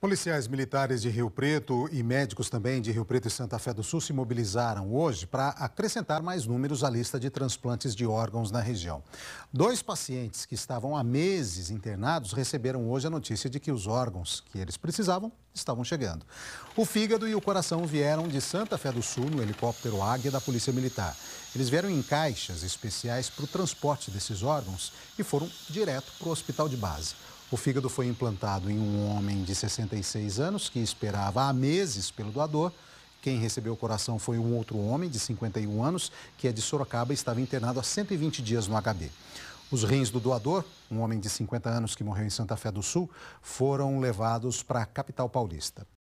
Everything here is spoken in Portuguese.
Policiais militares de Rio Preto e médicos também de Rio Preto e Santa Fé do Sul se mobilizaram hoje para acrescentar mais números à lista de transplantes de órgãos na região. Dois pacientes que estavam há meses internados receberam hoje a notícia de que os órgãos que eles precisavam estavam chegando. O fígado e o coração vieram de Santa Fé do Sul no helicóptero Águia da Polícia Militar. Eles vieram em caixas especiais para o transporte desses órgãos e foram direto para o hospital de base. O fígado foi implantado em um homem de 66 anos que esperava há meses pelo doador. Quem recebeu o coração foi um outro homem de 51 anos que é de Sorocaba e estava internado há 120 dias no HB. Os rins do doador, um homem de 50 anos que morreu em Santa Fé do Sul, foram levados para a capital paulista.